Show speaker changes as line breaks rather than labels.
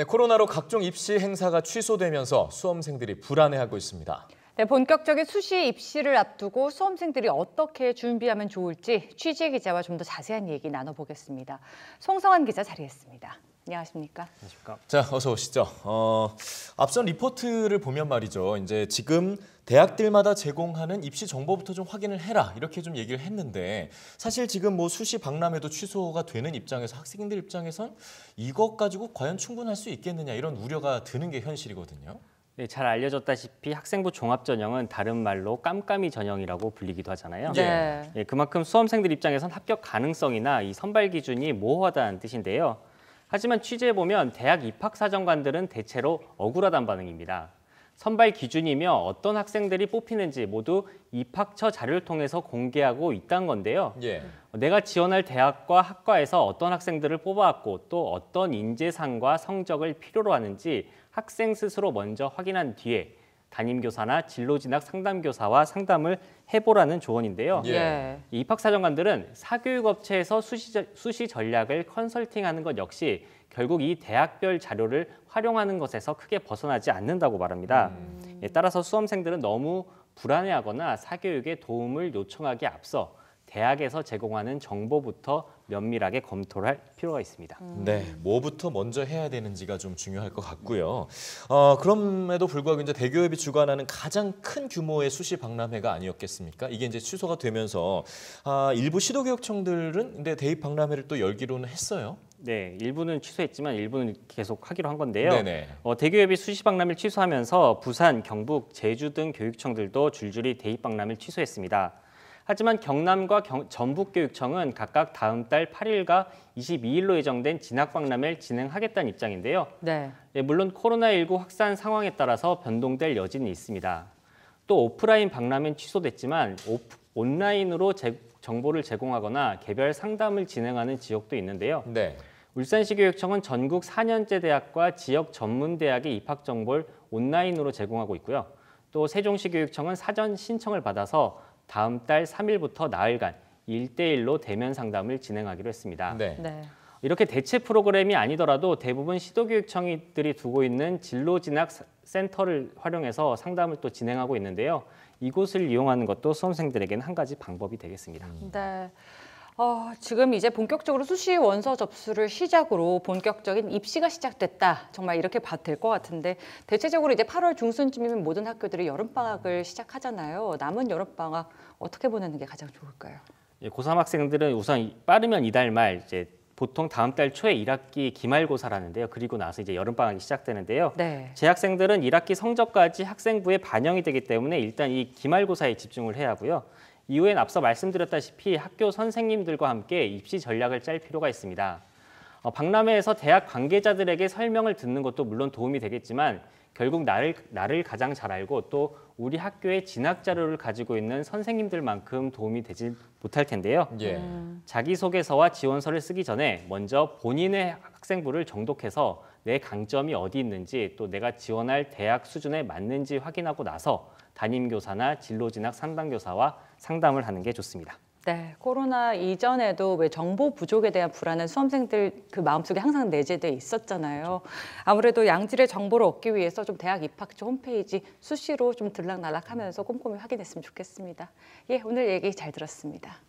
네, 코로나로 각종 입시 행사가 취소되면서 수험생들이 불안해하고 있습니다.
네, 본격적인 수시 입시를 앞두고 수험생들이 어떻게 준비하면 좋을지 취재 기자와 좀 더 자세한 얘기 나눠보겠습니다. 송성환 기자 자리했습니다. 안녕하십니까? 안녕하십니까?
자, 어서 오시죠. 어, 앞선 리포트를 보면 말이죠. 이제 지금 대학들마다 제공하는 입시 정보부터 좀 확인을 해라 이렇게 좀 얘기를 했는데 사실 지금 뭐 수시 박람회도 취소가 되는 입장에서 학생들 입장에선 이것 가지고 과연 충분할 수 있겠느냐 이런 우려가 드는 게 현실이거든요. 네, 잘 알려졌다시피 학생부
종합 전형은 다른 말로 깜깜이 전형이라고 불리기도 하잖아요. 네. 네 그만큼 수험생들 입장에선 합격 가능성이나 이 선발 기준이 모호하다는 뜻인데요. 하지만 취재해 보면 대학 입학 사정관들은 대체로 억울하단 반응입니다. 선발 기준이며 어떤 학생들이 뽑히는지 모두 입학처 자료를 통해서 공개하고 있다는 건데요. 예. 내가 지원할 대학과 학과에서 어떤 학생들을 뽑아왔고 또 어떤 인재상과 성적을 필요로 하는지 학생 스스로 먼저 확인한 뒤에 담임교사나 진로진학 상담교사와 상담을 해보라는 조언인데요. 예. 예. 이 입학사정관들은 사교육업체에서 수시, 수시 전략을 컨설팅하는 것 역시 결국 이 대학별 자료를 활용하는 것에서 크게 벗어나지 않는다고 말합니다. 음. 예, 따라서 수험생들은 너무 불안해하거나 사교육에 도움을 요청하기 앞서 대학에서
제공하는 정보부터 면밀하게 검토를 할 필요가 있습니다. 음. 네, 뭐부터 먼저 해야 되는지가 좀 중요할 것 같고요. 어, 그럼에도 불구하고 이제 대교협이 주관하는 가장 큰 규모의 수시 박람회가 아니었겠습니까? 이게 이제 취소가 되면서 아, 일부 시도교육청들은 근데 대입 박람회를 또 열기로는 했어요. 네, 일부는 취소했지만 일부는
계속 하기로 한 건데요. 어, 대교협이 수시 박람회를 취소하면서 부산, 경북, 제주 등 교육청들도 줄줄이 대입 박람회를 취소했습니다. 하지만 경남과 경, 전북교육청은 각각 다음 달 8일과 22일로 예정된 진학박람회를 진행하겠다는 입장인데요. 네. 예, 물론 코로나19 확산 상황에 따라서 변동될 여지는 있습니다. 또 오프라인 박람회는 취소됐지만 오프, 온라인으로 제, 정보를 제공하거나 개별 상담을 진행하는 지역도 있는데요. 네. 울산시교육청은 전국 4년제 대학과 지역 전문 대학의 입학 정보를 온라인으로 제공하고 있고요. 또 세종시교육청은 사전 신청을 받아서 다음 달 3일부터 나흘간 일대일로 대면 상담을 진행하기로 했습니다. 네. 네. 이렇게 대체 프로그램이 아니더라도 대부분 시도교육청들이 두고 있는 진로진학 센터를 활용해서 상담을 또 진행하고 있는데요. 이곳을 이용하는 것도 수험생들에게는 한 가지 방법이 되겠습니다.
네. 어, 지금 이제 본격적으로 수시 원서 접수를 시작으로 본격적인 입시가 시작됐다. 정말 이렇게 봐도 될것 같은데 대체적으로 이제 8월 중순쯤이면 모든 학교들이 여름방학을 시작하잖아요. 남은 여름방학 어떻게 보내는 게 가장 좋을까요?
예, 고3 학생들은 우선 빠르면 이달 말 이제 보통 다음 달 초에 1학기 기말고사라는데요. 그리고 나서 이제 여름방학이 시작되는데요. 네. 재학생들은 1학기 성적까지 학생부에 반영이 되기 때문에 일단 이 기말고사에 집중을 해야 하고요. 이후엔 앞서 말씀드렸다시피 학교 선생님들과 함께 입시 전략을 짤 필요가 있습니다. 어, 박람회에서 대학 관계자들에게 설명을 듣는 것도 물론 도움이 되겠지만 결국 나를, 나를 가장 잘 알고 또 우리 학교의 진학 자료를 가지고 있는 선생님들만큼 도움이 되지 못할 텐데요. 예. 자기소개서와 지원서를 쓰기 전에 먼저 본인의 학생부를 정독해서 내 강점이 어디 있는지 또 내가 지원할 대학 수준에 맞는지 확인하고 나서 담임교사나 진로진학 상담교사와 상담을 하는 게 좋습니다.
네, 코로나 이전에도 왜 정보 부족에 대한 불안은 수험생들 그 마음속에 항상 내재돼 있었잖아요. 그렇죠. 아무래도 양질의 정보를 얻기 위해서 좀 대학 입학처 홈페이지 수시로 좀 들락날락하면서 꼼꼼히 확인했으면 좋겠습니다. 예, 오늘 얘기 잘 들었습니다.